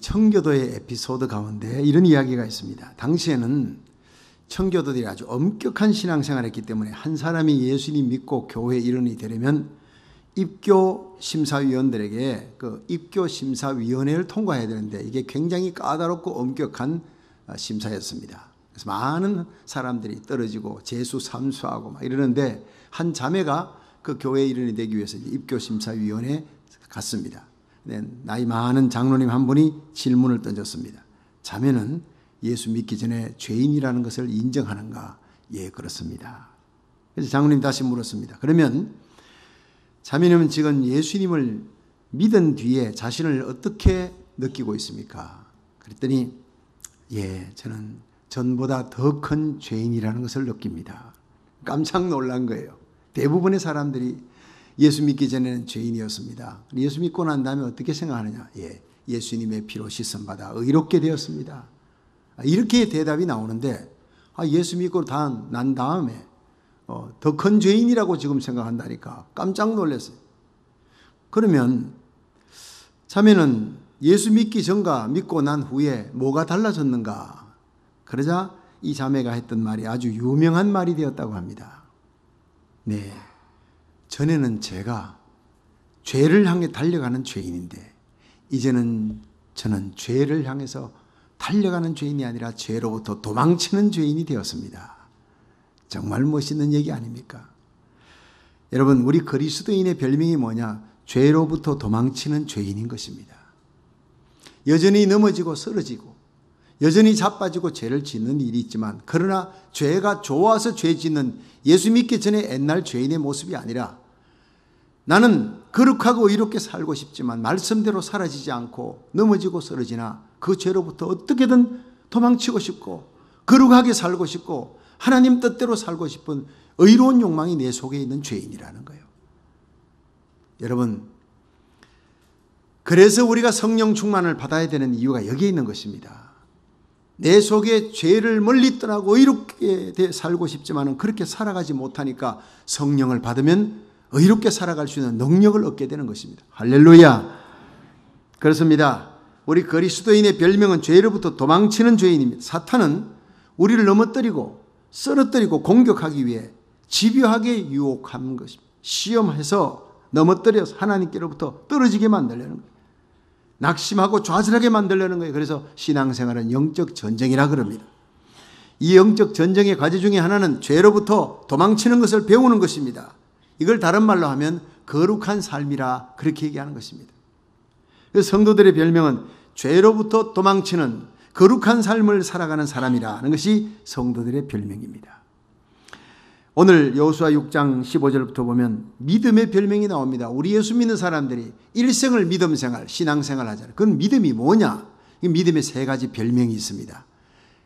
청교도의 에피소드 가운데 이런 이야기가 있습니다. 당시에는 청교도들이 아주 엄격한 신앙생활을 했기 때문에 한 사람이 예수님 믿고 교회 일원이 되려면 입교 심사위원들에게 그 입교 심사위원회를 통과해야 되는데 이게 굉장히 까다롭고 엄격한 아, 심사였습니다. 그래서 많은 사람들이 떨어지고 재수 삼수하고 막 이러는데 한 자매가 그 교회 일원이 되기 위해서 입교 심사위원회 갔습니다. 네, 나이 많은 장로님 한 분이 질문을 던졌습니다. 자매는 예수 믿기 전에 죄인이라는 것을 인정하는가? 예, 그렇습니다. 그래서 장로님 다시 물었습니다. 그러면 자매님은 지금 예수님을 믿은 뒤에 자신을 어떻게 느끼고 있습니까? 그랬더니 예, 저는 전보다 더 큰 죄인이라는 것을 느낍니다. 깜짝 놀란 거예요. 대부분의 사람들이 예수 믿기 전에는 죄인이었습니다. 예수 믿고 난 다음에 어떻게 생각하느냐? 예, 예수님의 피로 씻음받아 의롭게 되었습니다. 아, 이렇게 대답이 나오는데 아, 예수 믿고 난 다음에 어, 더큰 죄인이라고 지금 생각한다니까 깜짝 놀랐어요. 그러면 자매는 예수 믿기 전과 믿고 난 후에 뭐가 달라졌는가? 그러자 이 자매가 했던 말이 아주 유명한 말이 되었다고 합니다. 네. 전에는 제가 죄를 향해 달려가는 죄인인데 이제는 저는 죄를 향해서 달려가는 죄인이 아니라 죄로부터 도망치는 죄인이 되었습니다. 정말 멋있는 얘기 아닙니까? 여러분, 우리 그리스도인의 별명이 뭐냐? 죄로부터 도망치는 죄인인 것입니다. 여전히 넘어지고 쓰러지고 여전히 자빠지고 죄를 짓는 일이 있지만 그러나 죄가 좋아서 죄 짓는 예수 믿기 전에 옛날 죄인의 모습이 아니라 나는 거룩하고 의롭게 살고 싶지만 말씀대로 사라지지 않고 넘어지고 쓰러지나 그 죄로부터 어떻게든 도망치고 싶고 거룩하게 살고 싶고 하나님 뜻대로 살고 싶은 의로운 욕망이 내 속에 있는 죄인이라는 거예요. 여러분 그래서 우리가 성령 충만을 받아야 되는 이유가 여기에 있는 것입니다. 내 속에 죄를 멀리 떠나고 의롭게 살고 싶지만 그렇게 살아가지 못하니까 성령을 받으면 의롭게 살아갈 수 있는 능력을 얻게 되는 것입니다. 할렐루야. 그렇습니다. 우리 그리스도인의 별명은 죄로부터 도망치는 죄인입니다. 사탄은 우리를 넘어뜨리고 쓰러뜨리고 공격하기 위해 집요하게 유혹한 것입니다. 시험해서 넘어뜨려서 하나님께로부터 떨어지게 만들려는 거예요. 낙심하고 좌절하게 만들려는 거예요. 그래서 신앙생활은 영적 전쟁이라 그럽니다. 이 영적 전쟁의 과제 중에 하나는 죄로부터 도망치는 것을 배우는 것입니다. 이걸 다른 말로 하면 거룩한 삶이라 그렇게 얘기하는 것입니다. 그래서 성도들의 별명은 죄로부터 도망치는 거룩한 삶을 살아가는 사람이라는 것이 성도들의 별명입니다. 오늘 여호수아 6장 15절부터 보면 믿음의 별명이 나옵니다. 우리 예수 믿는 사람들이 일생을 믿음 생활, 신앙 생활 하잖아요. 그건 믿음이 뭐냐? 이 믿음의 세 가지 별명이 있습니다.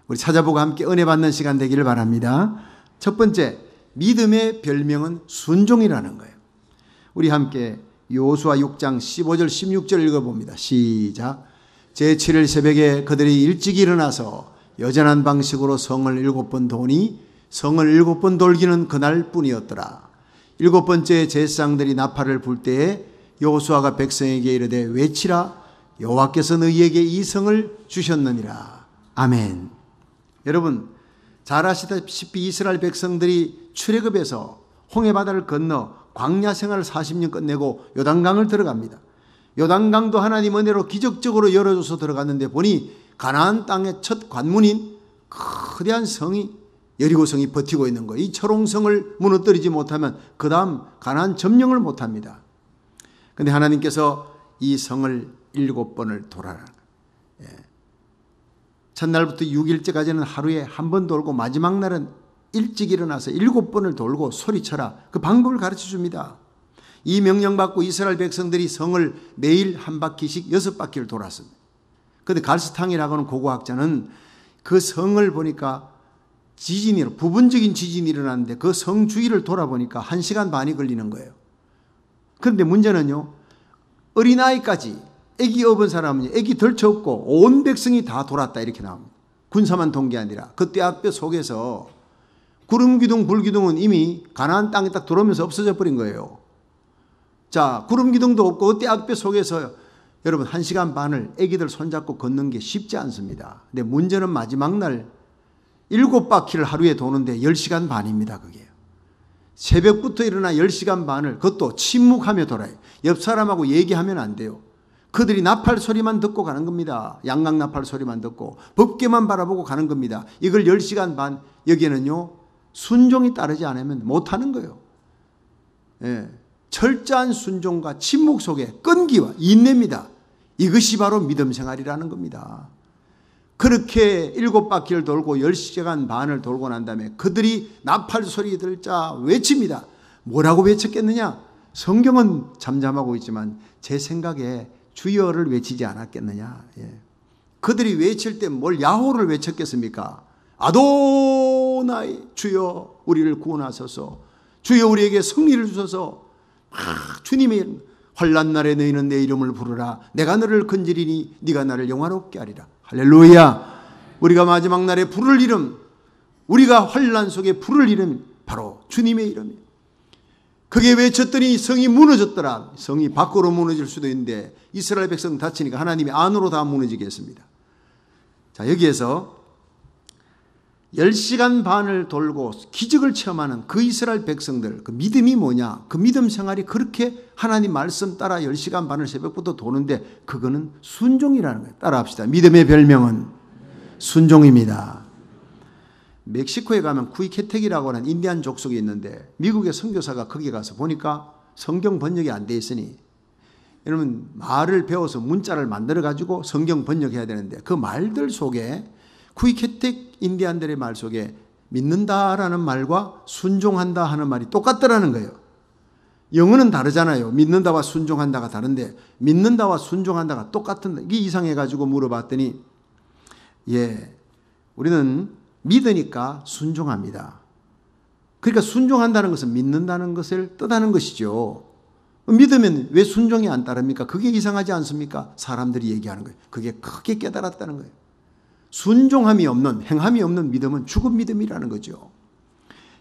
우리 찾아보고 함께 은혜 받는 시간 되기를 바랍니다. 첫 번째, 믿음의 별명은 순종이라는 거예요. 우리 함께 요수아 6장 15절 16절 읽어봅니다. 시작. 제7일 새벽에 그들이 일찍 일어나서 여전한 방식으로 성을 일곱 번 도니 성을 일곱 번 돌기는 그날 뿐이었더라. 일곱 번째 제사장들이 나팔을 불 때에 여호수아가 백성에게 이르되 외치라 여호와께서 너희에게 이 성을 주셨느니라. 아멘. 여러분 잘 아시다시피 이스라엘 백성들이 출애굽에서 홍해 바다를 건너 광야 생활을 40년 끝내고 요단강을 들어갑니다. 요단강도 하나님 은혜로 기적적으로 열어줘서 들어갔는데 보니 가나안 땅의 첫 관문인 거대한 성이 여리고성이 버티고 있는 거예요. 이 철옹성을 무너뜨리지 못하면 그 다음 가난 점령을 못합니다. 근데 하나님께서 이 성을 일곱 번을 돌아라. 예. 첫날부터 6일째까지는 하루에 한 번 돌고 마지막 날은 일찍 일어나서 일곱 번을 돌고 소리쳐라. 그 방법을 가르쳐 줍니다. 이 명령 받고 이스라엘 백성들이 성을 매일 한 바퀴씩 여섯 바퀴를 돌았습니다. 그런데 갈스탕이라고 하는 고고학자는 그 성을 보니까 지진이 부분적인 지진이 일어났는데 그성 주위를 돌아보니까 한시간 반이 걸리는 거예요. 그런데 문제는요. 어린아이까지 애기 업은 사람은 애기 덜 쳐없고 온 백성이 다 돌았다 이렇게 나옵니다. 군사만 동계 아니라 그때 악뼈 속에서 구름 기둥 불기둥은 이미 가나안 땅에 딱 들어오면서 없어져 버린 거예요. 자, 구름 기둥도 없고 그때 악뼈 속에서 여러분 1시간 반을 애기들 손잡고 걷는 게 쉽지 않습니다. 근데 문제는 마지막 날 일곱 바퀴를 하루에 도는데 10시간 반입니다, 그게. 새벽부터 일어나 10시간 반을 그것도 침묵하며 돌아요. 옆 사람하고 얘기하면 안 돼요. 그들이 나팔 소리만 듣고 가는 겁니다. 양강 나팔 소리만 듣고 법계만 바라보고 가는 겁니다. 이걸 10시간 반 여기는요. 에 순종이 따르지 않으면 못 하는 거예요. 예. 철저한 순종과 침묵 속에 끈기와 인내입니다. 이것이 바로 믿음 생활이라는 겁니다. 그렇게 일곱 바퀴를 돌고 열 시간 반을 돌고 난 다음에 그들이 나팔 소리 들자 외칩니다. 뭐라고 외쳤겠느냐? 성경은 잠잠하고 있지만 제 생각에 주여를 외치지 않았겠느냐? 예. 그들이 외칠 때 뭘 야호를 외쳤겠습니까? 아도나이 주여 우리를 구원하소서 주여 우리에게 승리를 주소서 아, 주님의 환란 날에 너희는 내 이름을 부르라. 내가 너를 건지리니 네가 나를 영화롭게 하리라. 할렐루야. 우리가 마지막 날에 부를 이름, 우리가 환란 속에 부를 이름 바로 주님의 이름이에요. 그게 외쳤더니 성이 무너졌더라. 성이 밖으로 무너질 수도 있는데 이스라엘 백성 다치니까 하나님이 안으로 다무너지게했습니다 자, 여기에서 10시간 반을 돌고 기적을 체험하는 그 이스라엘 백성들, 그 믿음이 뭐냐? 그 믿음 생활이 그렇게 하나님 말씀 따라 10시간 반을 새벽부터 도는데 그거는 순종이라는 거예요. 따라 합시다. 믿음의 별명은 순종입니다. 멕시코에 가면 쿠이케텍이라고 하는 인디안 족속이 있는데 미국의 선교사가 거기 가서 보니까 성경 번역이 안 돼 있으니 여러분 말을 배워서 문자를 만들어 가지고 성경 번역해야 되는데 그 말들 속에 구이 혜택 인디안들의 말 속에 믿는다라는 말과 순종한다 하는 말이 똑같더라는 거예요. 영어는 다르잖아요. 믿는다와 순종한다가 다른데 믿는다와 순종한다가 똑같은 이게 이상해 가지고 물어봤더니 예. 우리는 믿으니까 순종합니다. 그러니까 순종한다는 것은 믿는다는 것을 뜻하는 것이죠. 믿으면 왜 순종이 안 따릅니까? 그게 이상하지 않습니까? 사람들이 얘기하는 거예요. 그게 크게 깨달았다는 거예요. 순종함이 없는 행함이 없는 믿음은 죽은 믿음이라는 거죠.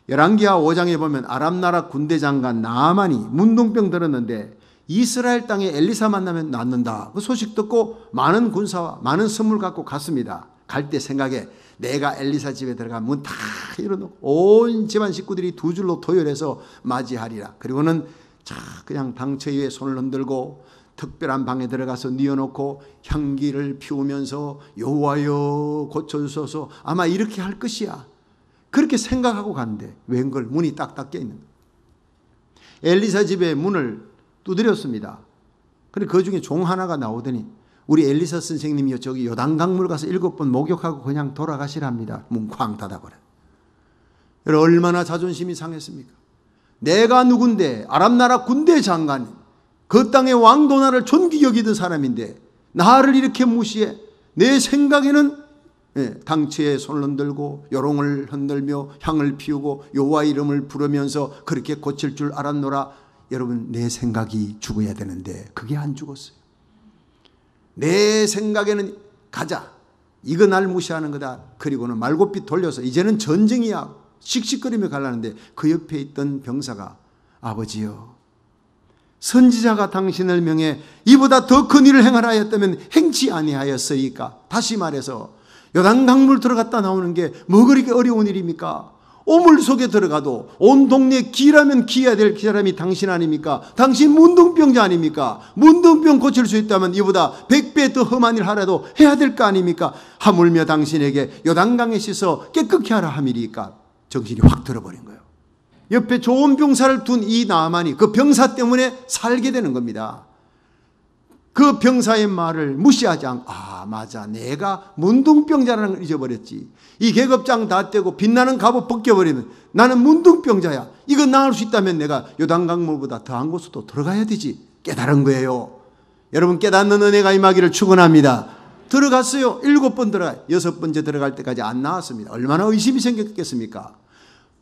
열왕기하 5장에 보면 아람 나라 군대 장관 나만이 문둥병 들었는데 이스라엘 땅에 엘리사 만나면 낫는다. 그 소식 듣고 많은 군사와 많은 선물 갖고 갔습니다. 갈 때 생각에 내가 엘리사 집에 들어가면 다열어온 집안 식구들이 두 줄로 도열해서 맞이하리라. 그리고는 자 그냥 당처 위에 손을 흔들고 특별한 방에 들어가서 뉘어놓고 향기를 피우면서 여호와여 고쳐주소서 아마 이렇게 할 것이야. 그렇게 생각하고 간대. 웬걸 문이 딱딱혀 있는 거 엘리사 집에 문을 두드렸습니다. 그런데 그 중에 종 하나가 나오더니 우리 엘리사 선생님이요 저기 요단 강물 가서 일곱 번 목욕하고 그냥 돌아가시랍니다. 문쾅 닫아버려. 얼마나 자존심이 상했습니까? 내가 누군데 아랍 나라 군대 장관이 그 땅의 왕도 나를 존귀 여기던 사람인데 나를 이렇게 무시해 내 생각에는 예, 당체에 손을 흔들고 요롱을 흔들며 향을 피우고 요와 이름을 부르면서 그렇게 고칠 줄 알았노라. 여러분 내 생각이 죽어야 되는데 그게 안 죽었어요. 내 생각에는 가자. 이거 날 무시하는 거다. 그리고는 말고삐 돌려서 이제는 전쟁이야. 씩씩거리며 가라는데그 옆에 있던 병사가 아버지요. 선지자가 당신을 명해 이보다 더 큰 일을 행하라 하였다면 행치 아니하였으니까 다시 말해서 요단 강물 들어갔다 나오는 게 뭐 그렇게 어려운 일입니까? 오물 속에 들어가도 온 동네 기라면 기해야 될 사람이 당신 아닙니까? 당신 문둥병자 아닙니까? 문둥병 고칠 수 있다면 이보다 백 배 더 험한 일 하라도 해야 될 거 아닙니까? 하물며 당신에게 요단강에 씻어 깨끗이 하라 함이리까 정신이 확 들어버린 거예요. 옆에 좋은 병사를 둔 이 나만이 그 병사 때문에 살게 되는 겁니다. 그 병사의 말을 무시하지 않고 아 맞아 내가 문둥병자라는 걸 잊어버렸지 이 계급장 다 떼고 빛나는 갑옷 벗겨버리면 나는 문둥병자야 이거 나을 수 있다면 내가 요단강물보다 더한 곳으로 들어가야 되지 깨달은 거예요 여러분 깨닫는 은혜가 임하기를 축원합니다 들어갔어요 일곱 번 들어가 여섯 번째 들어갈 때까지 안 나왔습니다 얼마나 의심이 생겼겠습니까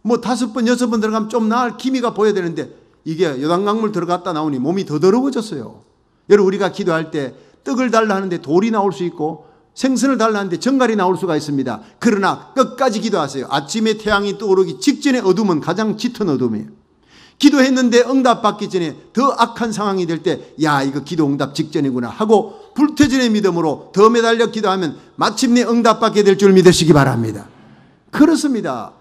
뭐 다섯 번, 여섯 번 들어가면 좀 나을 기미가 보여야 되는데 이게 요단강물 들어갔다 나오니 몸이 더 더러워졌어요. 여러분, 우리가 기도할 때 떡을 달라 하는데 돌이 나올 수 있고 생선을 달라 하는데 정갈이 나올 수가 있습니다. 그러나 끝까지 기도하세요. 아침에 태양이 떠오르기 직전에 어둠은 가장 짙은 어둠이에요. 기도했는데 응답받기 전에 더 악한 상황이 될 때, 야, 이거 기도 응답 직전이구나 하고 불태진의 믿음으로 더 매달려 기도하면 마침내 응답받게 될 줄 믿으시기 바랍니다. 그렇습니다.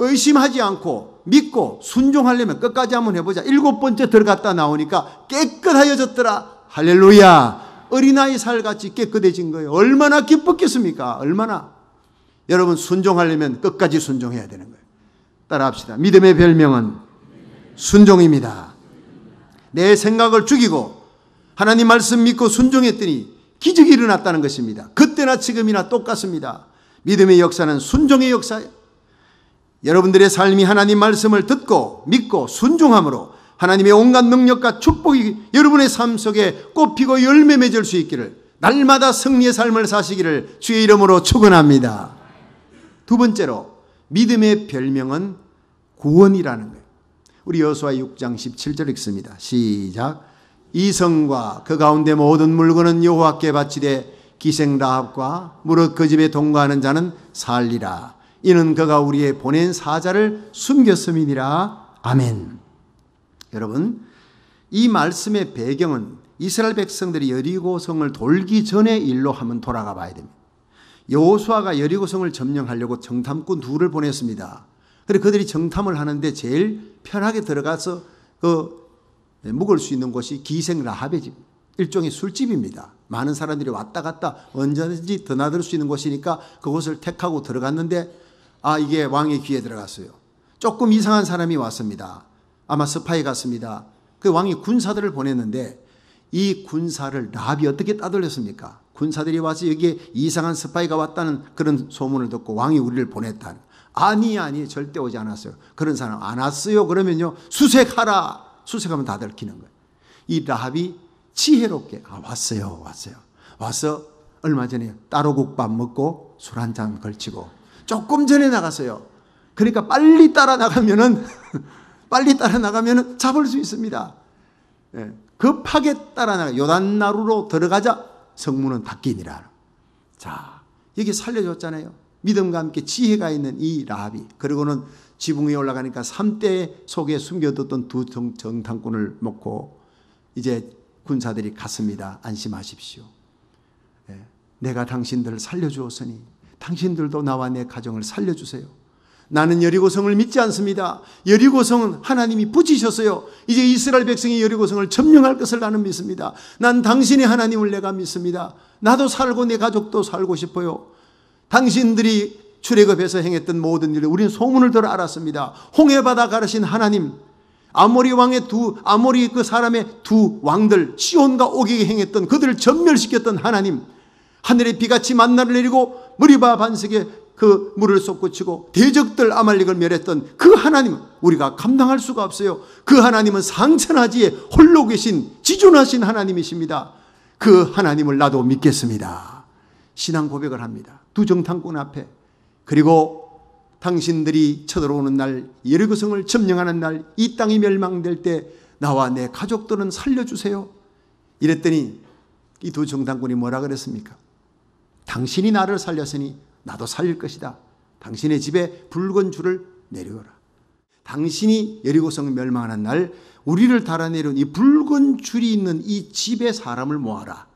의심하지 않고 믿고 순종하려면 끝까지 한번 해보자. 일곱 번째 들어갔다 나오니까 깨끗하여졌더라. 할렐루야. 어린아이 살같이 깨끗해진 거예요. 얼마나 기뻤겠습니까? 얼마나. 여러분, 순종하려면 끝까지 순종해야 되는 거예요. 따라 합시다. 믿음의 별명은 순종입니다. 내 생각을 죽이고 하나님 말씀 믿고 순종했더니 기적이 일어났다는 것입니다. 그때나 지금이나 똑같습니다. 믿음의 역사는 순종의 역사예요. 여러분들의 삶이 하나님 말씀을 듣고 믿고 순종함으로 하나님의 온갖 능력과 축복이 여러분의 삶 속에 꽃피고 열매 맺을 수 있기를 날마다 승리의 삶을 사시기를 주의 이름으로 축원합니다. 두 번째로 믿음의 별명은 구원이라는 거예요. 우리 여수와 6장 17절 읽습니다. 시작. 이성과 그 가운데 모든 물건은 여호와께 바치되 기생 라합과 무릇 그 집에 동거하는 자는 살리라. 이는 그가 우리의 보낸 사자를 숨겼음이니라. 아멘. 여러분, 이 말씀의 배경은 이스라엘 백성들이 여리고성을 돌기 전의 일로 한번 돌아가 봐야 됩니다. 여호수아가 여리고성을 점령하려고 정탐꾼 둘을 보냈습니다. 그래서 그들이 정탐을 하는데 제일 편하게 들어가서 그 묵을 수 있는 곳이 기생 라합의 집, 일종의 술집입니다. 많은 사람들이 왔다 갔다 언제든지 드나들 수 있는 곳이니까 그곳을 택하고 들어갔는데 아, 이게 왕의 귀에 들어갔어요. 조금 이상한 사람이 왔습니다. 아마 스파이 같습니다. 그 왕이 군사들을 보냈는데 이 군사를 라이 어떻게 따돌렸습니까? 군사들이 와서 여기에 이상한 스파이가 왔다는 그런 소문을 듣고 왕이 우리를 보냈다. 아니, 아니, 절대 오지 않았어요. 그런 사람 안 왔어요. 그러면요, 수색하라. 수색하면 다 들키는 거예요. 이라이 지혜롭게, 아, 왔어요. 왔어요. 와서 얼마 전에 따로 국밥 먹고 술 한 잔 걸치고 조금 전에 나가세요. 그러니까 빨리 따라 나가면은 빨리 따라 나가면은 잡을 수 있습니다. 예, 급하게 따라 나가 요단나루로 들어가자 성문은 닫기니라. 자 여기 살려줬잖아요. 믿음과 함께 지혜가 있는 이 라합이 그리고는 지붕 에 올라가니까 삼대 속에 숨겨뒀던 두 정탐꾼을 먹고 이제 군사들이 갔습니다. 안심하십시오. 예, 내가 당신들을 살려주었으니 당신들도 나와 내 가정을 살려주세요. 나는 여리고성을 믿지 않습니다. 여리고성은 하나님이 붙이셨어요 이제 이스라엘 백성이 여리고성을 점령할 것을 나는 믿습니다. 난 당신의 하나님을 내가 믿습니다. 나도 살고 내 가족도 살고 싶어요. 당신들이 출애굽에서 행했던 모든 일을 우리는 소문을 들어 알았습니다. 홍해 바다 가르신 하나님, 아모리 왕의 두 아모리 그 사람의 두 왕들 시온과 오기에 행했던 그들을 전멸시켰던 하나님, 하늘에 비같이 만나를 내리고 무리바 반석에 그 물을 솟구치고 대적들 아말릭을 멸했던 그 하나님은 우리가 감당할 수가 없어요. 그 하나님은 상천하지에 홀로 계신 지존하신 하나님이십니다. 그 하나님을 나도 믿겠습니다. 신앙 고백을 합니다. 두 정탐꾼 앞에 그리고 당신들이 쳐들어오는 날 예루고성을 점령하는 날 이 땅이 멸망될 때 나와 내 가족들은 살려주세요. 이랬더니 이 두 정당군이 뭐라 그랬습니까? 당신이 나를 살렸으니 나도 살릴 것이다. 당신의 집에 붉은 줄을 내려오라. 당신이 여리고성 멸망하는 날 우리를 달아내려온 이 붉은 줄이 있는 이 집에 사람을 모아라.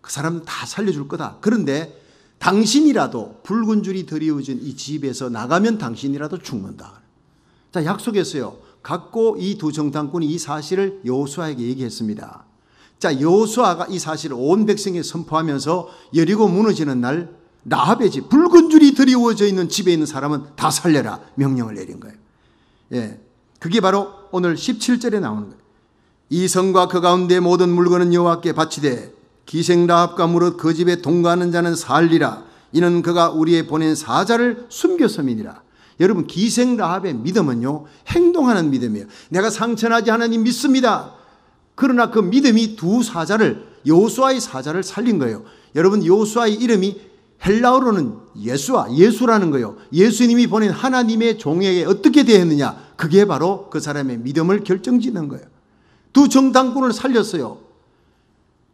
그 사람 다 살려줄 거다. 그런데 당신이라도 붉은 줄이 드리워진 이 집에서 나가면 당신이라도 죽는다. 자, 약속했어요. 갖고 이 두 정당꾼이 이 사실을 여호수아에게 얘기했습니다. 자, 여호수아가 이 사실을 온 백성에 선포하면서 여리고 무너지는 날 라합의 집 붉은 줄이 드리워져 있는 집에 있는 사람은 다 살려라 명령을 내린 거예요. 예. 그게 바로 오늘 17절에 나오는 거예요. 이 성과 그 가운데 모든 물건은 여호와께 바치되 기생 라합과 무릇 그 집에 동거하는 자는 살리라 이는 그가 우리의 보낸 사자를 숨겼음이라 여러분 기생 라합의 믿음은요 행동하는 믿음이에요. 내가 상처나지 하나님 믿습니다. 그러나 그 믿음이 두 사자를 여호수아의 사자를 살린 거예요. 여러분 여호수아의 이름이 헬라어로는 예수와 예수라는 거예요. 예수님이 보낸 하나님의 종에게 어떻게 대했느냐? 그게 바로 그 사람의 믿음을 결정짓는 거예요. 두 정당군을 살렸어요.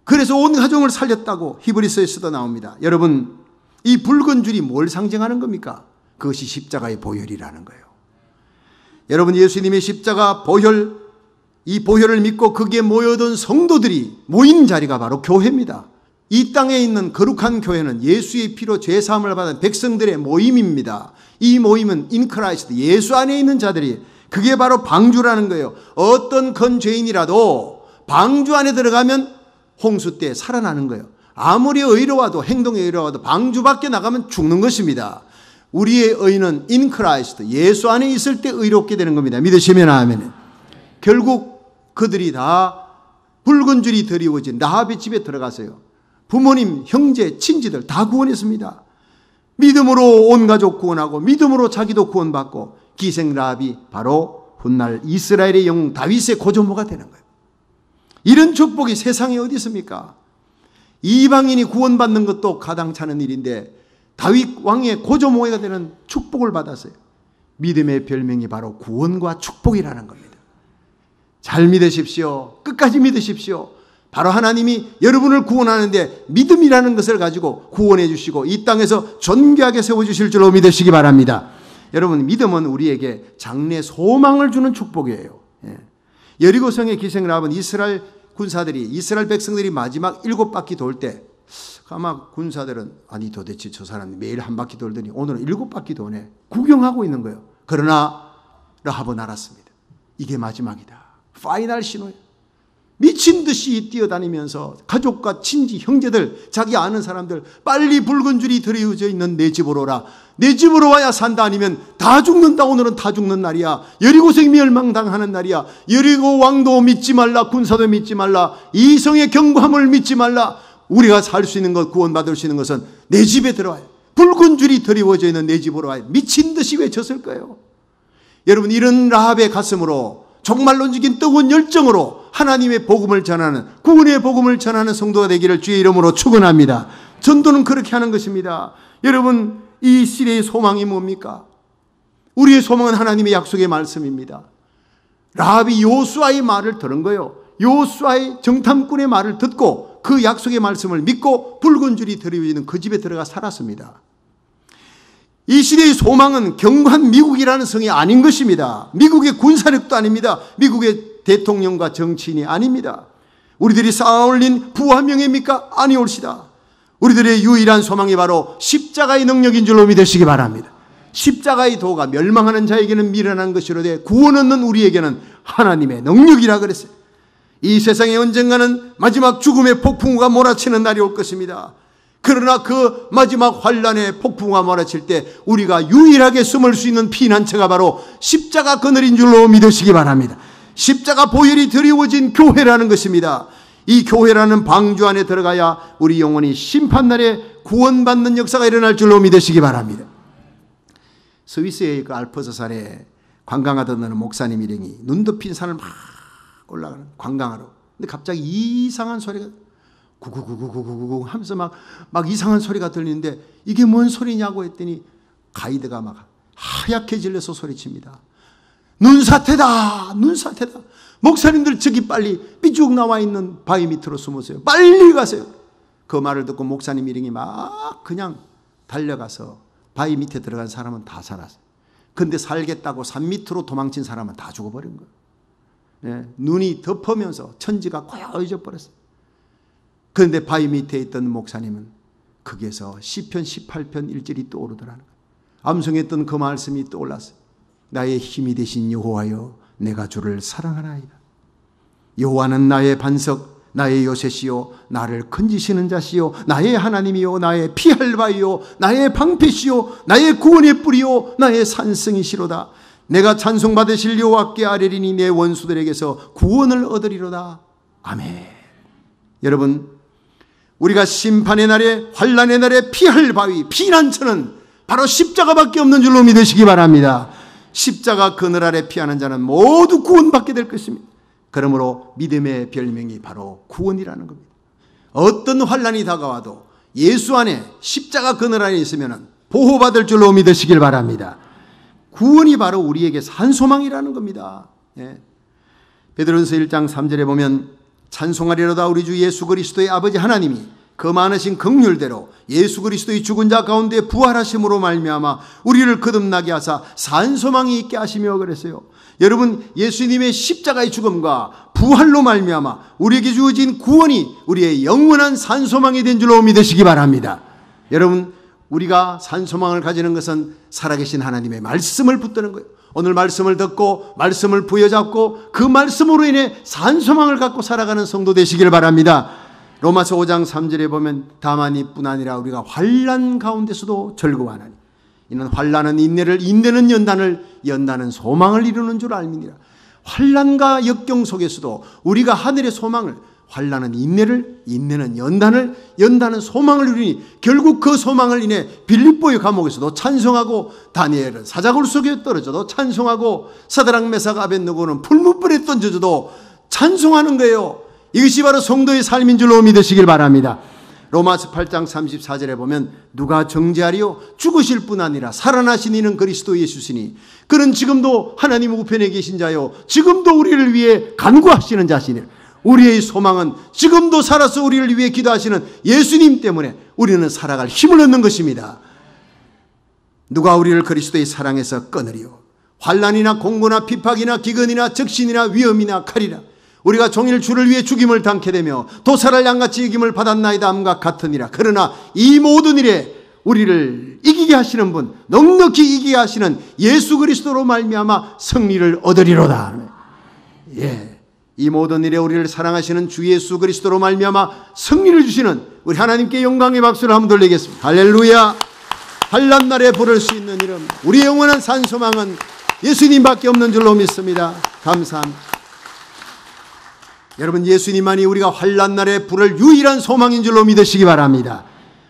그래서 온 가정을 살렸다고 히브리서에서도 나옵니다. 여러분, 이 붉은 줄이 뭘 상징하는 겁니까? 그것이 십자가의 보혈이라는 거예요. 여러분, 예수님의 십자가 보혈 이 보혈을 믿고 거기에 모여든 성도들이 모인 자리가 바로 교회입니다. 이 땅에 있는 거룩한 교회는 예수의 피로 죄 사함을 받은 백성들의 모임입니다. 이 모임은 인크라이스트 예수 안에 있는 자들이 그게 바로 방주라는 거예요. 어떤 건 죄인이라도 방주 안에 들어가면 홍수 때 살아나는 거예요. 아무리 의로워도 행동에 의로워도 방주 밖에 나가면 죽는 것입니다. 우리의 의는 인크라이스트 예수 안에 있을 때 의롭게 되는 겁니다. 믿으시면 아멘. 결국 그들이 다 붉은 줄이 드리워진 나합의 집에 들어가서요. 부모님, 형제, 친지들 다 구원했습니다. 믿음으로 온 가족 구원하고 믿음으로 자기도 구원받고 기생 라합이 바로 훗날 이스라엘의 영웅 다윗의 고조모가 되는 거예요. 이런 축복이 세상에 어디 있습니까? 이방인이 구원받는 것도 가당찮은 일인데 다윗 왕의 고조모가 되는 축복을 받았어요. 믿음의 별명이 바로 구원과 축복이라는 겁니다. 잘 믿으십시오. 끝까지 믿으십시오. 바로 하나님이 여러분을 구원하는데 믿음이라는 것을 가지고 구원해 주시고 이 땅에서 존귀하게 세워 주실 줄로 믿으시기 바랍니다. 여러분 믿음은 우리에게 장래 소망을 주는 축복이에요. 예. 여리고성에 기생을 하면 이스라엘 군사들이 이스라엘 백성들이 마지막 일곱 바퀴 돌 때 아마 군사들은 아니 도대체 저 사람이 매일 한 바퀴 돌더니 오늘은 일곱 바퀴 도네 구경하고 있는 거예요. 그러나 라합은 알았습니다. 이게 마지막이다. 파이널 신호예요. 미친 듯이 뛰어다니면서 가족과 친지, 형제들, 자기 아는 사람들 빨리 붉은 줄이 드리워져 있는 내 집으로 오라. 내 집으로 와야 산다 아니면 다 죽는다. 오늘은 다 죽는 날이야. 여리고 생 멸망당하는 날이야. 여리고 왕도 믿지 말라. 군사도 믿지 말라. 이성의 경고함을 믿지 말라. 우리가 살 수 있는 것, 구원받을 수 있는 것은 내 집에 들어와요. 붉은 줄이 드리워져 있는 내 집으로 와요. 미친 듯이 외쳤을 거예요. 여러분, 이런 라합의 가슴으로 정말론적인 뜨거운 열정으로 하나님의 복음을 전하는 구원의 복음을 전하는 성도가 되기를 주의 이름으로 축원합니다. 전도는 그렇게 하는 것입니다. 여러분 이 시대의 소망이 뭡니까? 우리의 소망은 하나님의 약속의 말씀입니다. 라합이 요수아의 말을 들은 거요. 요수아의 정탐꾼의 말을 듣고 그 약속의 말씀을 믿고 붉은 줄이 들이우는 그 집에 들어가 살았습니다. 이 시대의 소망은 경관 미국이라는 성이 아닌 것입니다. 미국의 군사력도 아닙니다. 미국의 대통령과 정치인이 아닙니다. 우리들이 쌓아올린 부화명예입니까? 아니올시다. 우리들의 유일한 소망이 바로 십자가의 능력인 줄로 믿으시기 바랍니다. 십자가의 도가 멸망하는 자에게는 미련한 것이로되 구원 얻는 우리에게는 하나님의 능력이라 그랬어요. 이 세상에 언젠가는 마지막 죽음의 폭풍우가 몰아치는 날이 올 것입니다. 그러나 그 마지막 환란의 폭풍과 몰아칠 때 우리가 유일하게 숨을 수 있는 피난처가 바로 십자가 그늘인 줄로 믿으시기 바랍니다. 십자가 보혈이 드리워진 교회라는 것입니다. 이 교회라는 방주 안에 들어가야 우리 영혼이 심판날에 구원받는 역사가 일어날 줄로 믿으시기 바랍니다. 스위스의 그 알프스 산에 관광하던 어느 목사님 일행이 눈 덮인 산을 막 올라가는 관광하러. 근데 갑자기 이상한 소리가 구구구구구구구 하면서 막, 막 이상한 소리가 들리는데 이게 뭔 소리냐고 했더니 가이드가 막 하얗게 질려서 소리칩니다. 눈사태다! 눈사태다! 목사님들 저기 빨리 삐죽 나와 있는 바위 밑으로 숨으세요. 빨리 가세요! 그 말을 듣고 목사님 일행이 막 그냥 달려가서 바위 밑에 들어간 사람은 다 살았어요. 근데 살겠다고 산 밑으로 도망친 사람은 다 죽어버린 거예요. 예, 눈이 덮으면서 천지가 고요져 버렸어요. 그런데 바위 밑에 있던 목사님은 거기에서 1 0편 18편 일절이 떠오르더라는 거예요. 암송했던 그 말씀이 떠올랐어요. 나의 힘이 되신 여호와여 내가 주를 사랑하나이다. 여호와는 나의 반석 나의 요셉이요 나를 건지시는 자시요 나의 하나님이요 나의 피할 바이요 나의 방패시요 나의 구원의 뿌리요 나의 산성이시로다. 내가 찬송받으실 여호와께 아뢰리니 내 원수들에게서 구원을 얻으리로다. 아멘. 여러분 우리가 심판의 날에 환란의 날에 피할 바위 피난처는 바로 십자가밖에 없는 줄로 믿으시기 바랍니다. 십자가 그늘 아래 피하는 자는 모두 구원받게 될 것입니다. 그러므로 믿음의 별명이 바로 구원이라는 겁니다. 어떤 환란이 다가와도 예수 안에 십자가 그늘 안에 있으면 보호받을 줄로 믿으시길 바랍니다. 구원이 바로 우리에게 산 소망이라는 겁니다. 예. 베드로전서 1장 3절에 보면 찬송하리로다 우리 주 예수 그리스도의 아버지 하나님이 그 많으신 긍휼대로 예수 그리스도의 죽은 자 가운데 부활하심으로 말미암아 우리를 거듭나게 하사 산 소망이 있게 하시며 그랬어요. 여러분 예수님의 십자가의 죽음과 부활로 말미암아 우리에게 주어진 구원이 우리의 영원한 산 소망이 된 줄로 믿으시기 바랍니다. 여러분 우리가 산 소망을 가지는 것은 살아계신 하나님의 말씀을 붙드는 거예요. 오늘 말씀을 듣고 말씀을 부여잡고 그 말씀으로 인해 산소망을 갖고 살아가는 성도 되시길 바랍니다. 로마서 5장 3절에 보면 다만 이뿐 아니라 우리가 환란 가운데서도 즐거워하나니 이는 환란은 인내를 인내는 연단을 연단은 소망을 이루는 줄 알미니라. 환란과 역경 속에서도 우리가 하늘의 소망을 환란은 인내를, 인내는 연단을, 연단은 소망을 이루니 결국 그 소망을 인해 빌립보의 감옥에서도 찬송하고 다니엘은 사자굴 속에 떨어져도 찬송하고 사드랑 메사가 아벤누고는 풀무불에 던져져도 찬송하는 거예요. 이것이 바로 성도의 삶인 줄로 믿으시길 바랍니다. 로마스 8장 34절에 보면 누가 정죄하리요 죽으실 뿐 아니라 살아나신 이는 그리스도 예수시니 그는 지금도 하나님 우편에 계신 자요 지금도 우리를 위해 간구하시는 자시니 우리의 소망은 지금도 살아서 우리를 위해 기도하시는 예수님 때문에 우리는 살아갈 힘을 얻는 것입니다. 누가 우리를 그리스도의 사랑에서 끊으리요? 환란이나 공고나 비박이나 기근이나 적신이나 위험이나 칼이라 우리가 종일 주를 위해 죽임을 당케 되며 도살할 양같이 이김을 받았나이다 함과 같으니라 그러나 이 모든 일에 우리를 이기게 하시는 분 넉넉히 이기게 하시는 예수 그리스도로 말미암아 승리를 얻으리로다. 예. 이 모든 일에 우리를 사랑하시는 주 예수 그리스도로 말미암아 승리를 주시는 우리 하나님께 영광의 박수를 한번 돌리겠습니다. 할렐루야. 한란 날에 부를 수 있는 이름 우리 영원한 산소망은 예수님밖에 없는 줄로 믿습니다. 감사합니다. 여러분 예수님만이 우리가 환란 날에 부를 유일한 소망인 줄로 믿으시기 바랍니다.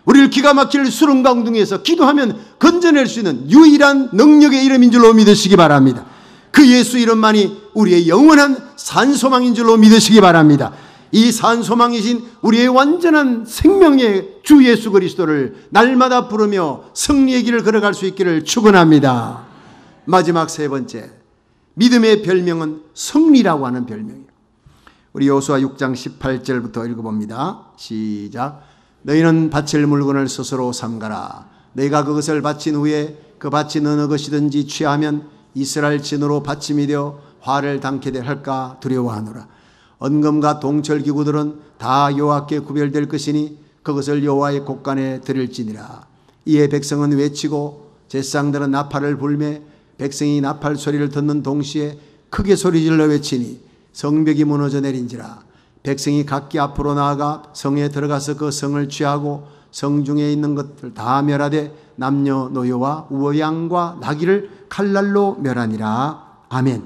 우리를 기가 막힐 수렁 강둥에서 기도하면 건져낼 수 있는 유일한 능력의 이름인 줄로 믿으시기 바랍니다. 그 예수 이름만이 우리의 영원한 산소망인 줄로 믿으시기 바랍니다. 이 산소망이신 우리의 완전한 생명의 주 예수 그리스도를 날마다 부르며 승리의 길을 걸어갈 수 있기를 축원합니다. 마지막 세 번째. 믿음의 별명은 승리라고 하는 별명이에요. 우리 여호수아 6장 18절부터 읽어 봅니다. 시작. 너희는 바칠 물건을 스스로 삼가라. 너가 그것을 바친 후에 그 바친 어 것이든지 취하면 이스라엘 진으로 받침이 되어 화를 당게 할까 두려워하노라. 언금과 동철 기구들은 다 여호와께 구별될 것이니 그것을 여호와의 곳간에 드릴지니라. 이에 백성은 외치고 제상들은 나팔을 불매 백성이 나팔 소리를 듣는 동시에 크게 소리질러 외치니 성벽이 무너져 내린지라. 백성이 각기 앞으로 나아가 성에 들어가서 그 성을 취하고 성 중에 있는 것들 다 멸하되 남녀 노여와 우어양과 나귀를 칼날로 멸하니라. 아멘.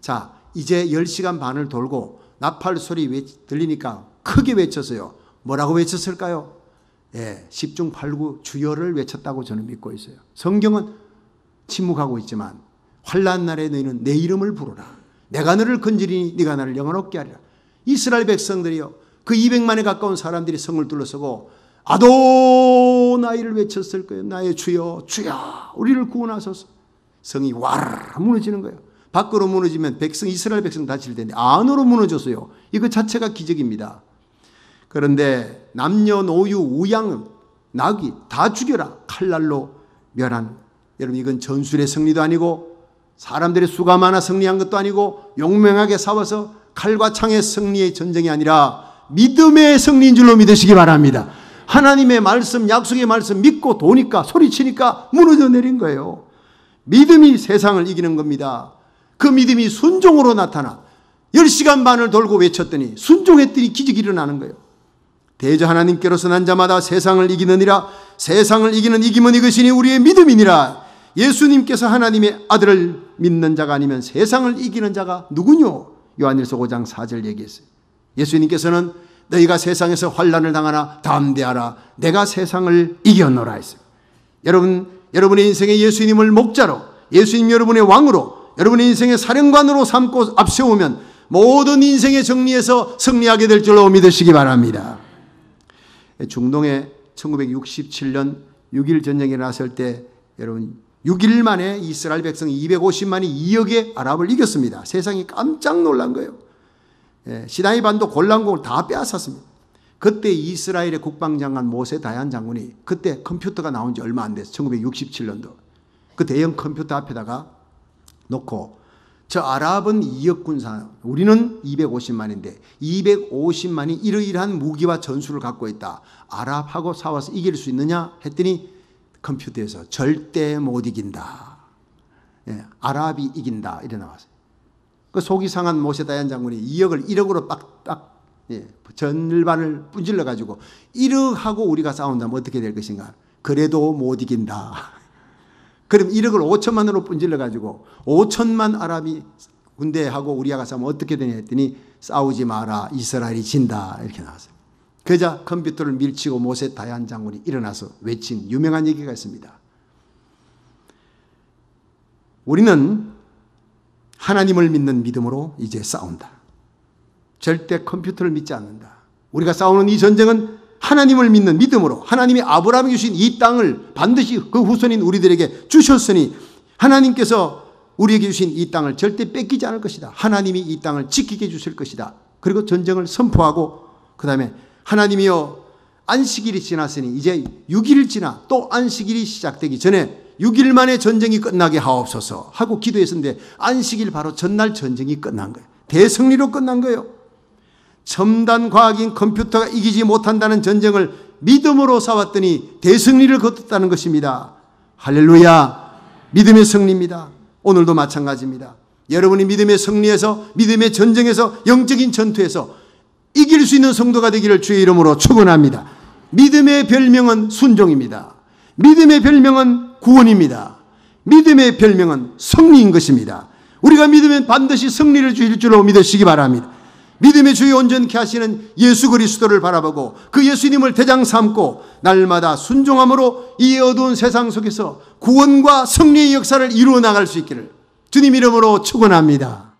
자, 이제 10시간 반을 돌고 나팔 소리 외, 들리니까 크게 외쳤어요. 뭐라고 외쳤을까요? 예, 10중 8구 주여를 외쳤다고 저는 믿고 있어요. 성경은 침묵하고 있지만 환란 날에 너희는 내 이름을 부르라. 내가 너를 건지리니 네가 나를 영원롭게 하리라. 이스라엘 백성들이요. 그 200만에 가까운 사람들이 성을 둘러서고 아도나이를 외쳤을 거예요. 나의 주여, 주여, 우리를 구원하소서. 성이 와르르 무너지는 거예요. 밖으로 무너지면 백성, 이스라엘 백성 다칠 텐데 안으로 무너졌어요. 이거 자체가 기적입니다. 그런데 남녀노유, 우양, 나귀 다 죽여라. 칼날로 멸한. 여러분 이건 전술의 승리도 아니고 사람들의 수가 많아 승리한 것도 아니고 용맹하게 싸워서 칼과 창의 승리의 전쟁이 아니라 믿음의 승리인 줄로 믿으시기 바랍니다. 하나님의 말씀, 약속의 말씀 믿고 도니까, 소리치니까 무너져 내린 거예요. 믿음이 세상을 이기는 겁니다. 그 믿음이 순종으로 나타나 10시간 반을 돌고 외쳤더니 순종했더니 기적이 일어나는 거예요. 대저 하나님께로서 난 자마다 세상을 이기느니라 세상을 이기는 이기면 이것이니 우리의 믿음이니라 예수님께서 하나님의 아들을 믿는 자가 아니면 세상을 이기는 자가 누구뇨? 요한일서 5장 4절 얘기했어요. 예수님께서는 너희가 세상에서 환란을 당하나 담대하라 내가 세상을 이겨노라 했습니 여러분 여러분의 인생에 예수님을 목자로 예수님 여러분의 왕으로 여러분의 인생의 사령관으로 삼고 앞세우면 모든 인생의 정리에서 승리하게 될 줄로 믿으시기 바랍니다. 중동에 1967년 6일 전쟁이 어났을때 여러분 6일 만에 이스라엘 백성 250만이 2억의 아랍을 이겼습니다. 세상이 깜짝 놀란 거예요. 예, 시나이 반도 곤란공을다 빼앗았습니다. 그때 이스라엘의 국방장관 모세 다얀 장군이 그때 컴퓨터가 나온 지 얼마 안 돼서 1967년도 그 대형 컴퓨터 앞에다가 놓고 저 아랍은 2억 군사, 우리는 250만인데 250만이 이러이러한 무기와 전술을 갖고 있다. 아랍하고 싸워서 이길 수 있느냐 했더니 컴퓨터에서 절대 못 이긴다. 예, 아랍이 이긴다 이래 나왔어요. 그 속이 상한 모세다이안 장군이 2억을 1억으로 빡빡 예, 전반을 뿜질러 가지고 1억하고 우리가 싸운다면 어떻게 될 것인가? 그래도 못 이긴다. 그럼 1억을 5천만으로 뿜질러 가지고 5천만 아랍이 군대하고 우리가 싸우면 어떻게 되냐 했더니 싸우지 마라 이스라엘이 진다 이렇게 나왔어요. 그자 컴퓨터를 밀치고 모세 다이안 장군이 일어나서 외친 유명한 얘기가 있습니다. 우리는 하나님을 믿는 믿음으로 이제 싸운다. 절대 컴퓨터를 믿지 않는다. 우리가 싸우는 이 전쟁은 하나님을 믿는 믿음으로 하나님이 아브라함이 주신 이 땅을 반드시 그 후손인 우리들에게 주셨으니 하나님께서 우리에게 주신 이 땅을 절대 뺏기지 않을 것이다. 하나님이 이 땅을 지키게 주실 것이다. 그리고 전쟁을 선포하고 그 다음에 하나님이여 안식일이 지났으니 이제 6일 지나 또 안식일이 시작되기 전에 6일 만에 전쟁이 끝나게 하옵소서 하고 기도했었는데 안식일 바로 전날 전쟁이 끝난 거예요. 대승리로 끝난 거예요. 첨단 과학인 컴퓨터가 이기지 못한다는 전쟁을 믿음으로 싸웠더니 대승리를 거뒀다는 것입니다. 할렐루야. 믿음의 승리입니다. 오늘도 마찬가지입니다. 여러분이 믿음의 승리에서 믿음의 전쟁에서 영적인 전투에서 이길 수 있는 성도가 되기를 주의 이름으로 축원합니다. 믿음의 별명은 순종입니다. 믿음의 별명은 구원입니다. 믿음의 별명은 성리인 것입니다. 우리가 믿으면 반드시 성리를 주실 줄로 믿으시기 바랍니다. 믿음의 주의 온전케 하시는 예수 그리스도를 바라보고 그 예수님을 대장 삼고 날마다 순종함으로 이 어두운 세상 속에서 구원과 성리의 역사를 이루어 나갈 수 있기를 주님 이름으로 축원합니다.